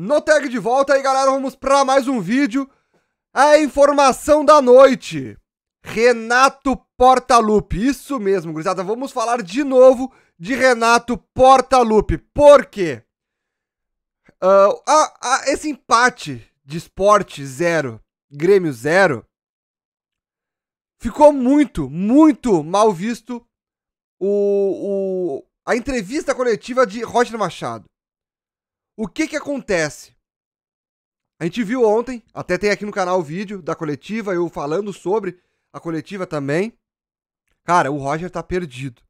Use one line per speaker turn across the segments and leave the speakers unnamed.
no tag de volta. aí galera, vamos para mais um vídeo. A informação da noite. Renato Portaluppi. Isso mesmo, gurizada. Vamos falar de novo de Renato Portaluppi. Por quê? Uh, a, a, esse empate de esporte zero, Grêmio zero, ficou muito, muito mal visto o, o, a entrevista coletiva de Roger Machado. O que que acontece? A gente viu ontem, até tem aqui no canal o vídeo da coletiva, eu falando sobre a coletiva também. Cara, o Roger tá perdido.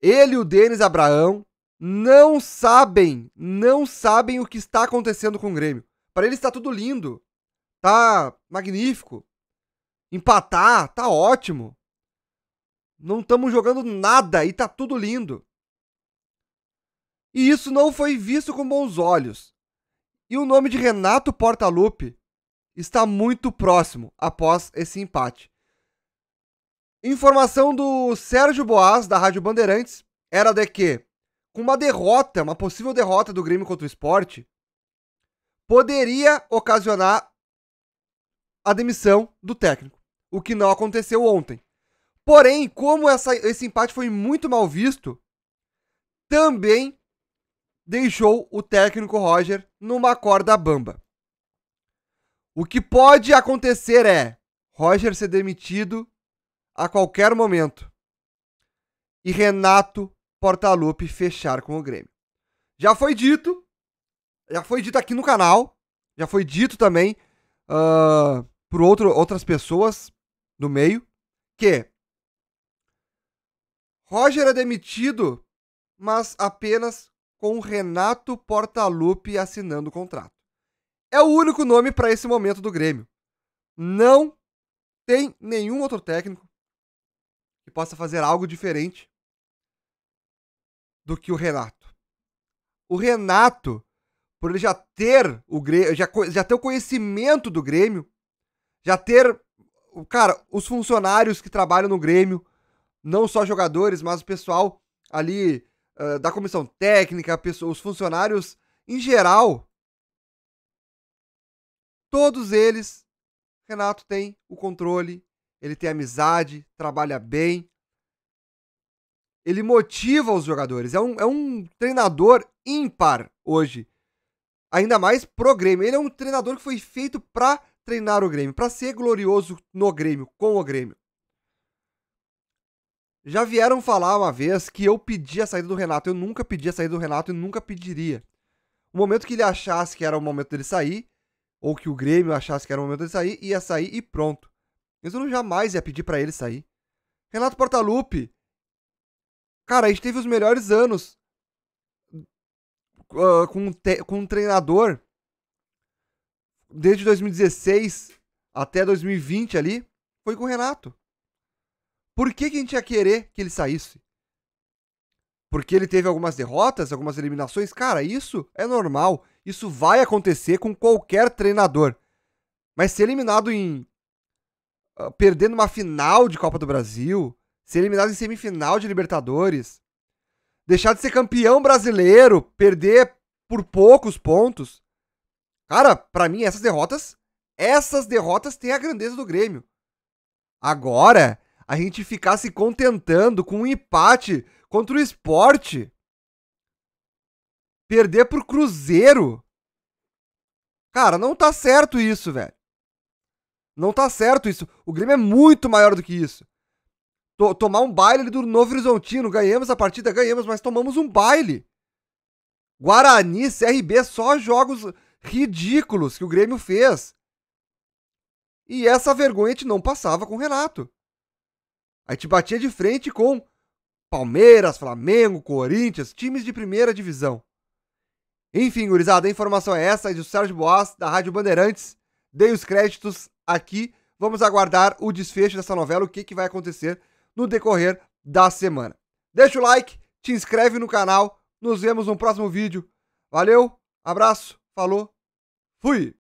Ele e o Denis Abraão não sabem, não sabem o que está acontecendo com o Grêmio. Para eles está tudo lindo, tá magnífico. Empatar, tá ótimo. Não estamos jogando nada e tá tudo lindo. E isso não foi visto com bons olhos. E o nome de Renato Portaluppi está muito próximo após esse empate. Informação do Sérgio Boas, da Rádio Bandeirantes, era de que, com uma derrota, uma possível derrota do Grêmio contra o esporte, poderia ocasionar a demissão do técnico, o que não aconteceu ontem. Porém, como essa, esse empate foi muito mal visto, também deixou o técnico Roger numa corda bamba. O que pode acontecer é Roger ser demitido a qualquer momento e Renato Portaluppi fechar com o Grêmio. Já foi dito, já foi dito aqui no canal, já foi dito também uh, por outro, outras pessoas no meio que Roger é demitido, mas apenas com o Renato Portaluppi assinando o contrato. É o único nome para esse momento do Grêmio. Não tem nenhum outro técnico que possa fazer algo diferente do que o Renato. O Renato, por ele já ter o Grêmio, já, já ter o conhecimento do Grêmio, já ter, cara, os funcionários que trabalham no Grêmio, não só jogadores, mas o pessoal ali ah, da comissão técnica, pessoas, os funcionários em geral, todos eles, Renato tem o controle, ele tem amizade, trabalha bem, ele motiva os jogadores. É um, é um treinador ímpar hoje. Ainda mais pro Grêmio. Ele é um treinador que foi feito para treinar o Grêmio, para ser glorioso no Grêmio, com o Grêmio. Já vieram falar uma vez que eu pedi a saída do Renato. Eu nunca pedi a saída do Renato e nunca pediria. O momento que ele achasse que era o momento dele sair, ou que o Grêmio achasse que era o momento dele sair, ia sair e pronto. Mas eu não jamais ia pedir para ele sair. Renato Portaluppi, cara, a gente teve os melhores anos uh, com, um com um treinador desde 2016 até 2020 ali, foi com o Renato. Por que, que a gente ia querer que ele saísse? Porque ele teve algumas derrotas, algumas eliminações? Cara, isso é normal. Isso vai acontecer com qualquer treinador. Mas ser eliminado em. Uh, ah, perdendo uma final de Copa do Brasil, ser eliminado em semifinal de Libertadores, deixar de ser campeão brasileiro, perder por poucos pontos. Cara, para mim essas derrotas, essas derrotas têm a grandeza do Grêmio. Agora, a gente ficar se contentando com um empate contra o esporte. Perder pro Cruzeiro. Cara, não tá certo isso, velho. Não tá certo isso. O Grêmio é muito maior do que isso. T tomar um baile do Novo Horizontino. Ganhamos a partida, ganhamos, mas tomamos um baile. Guarani, CRB, só jogos ridículos que o Grêmio fez. E essa vergonha a gente não passava com o Renato. A gente batia de frente com Palmeiras, Flamengo, Corinthians, times de primeira divisão. Enfim, gurizada, a informação é essa, é do Sérgio Boas, da Rádio Bandeirantes. Dei os créditos aqui. Vamos aguardar o desfecho dessa novela, o que, que vai acontecer no decorrer da semana. Deixa o like, te inscreve no canal. Nos vemos no próximo vídeo. Valeu, abraço, falou, fui!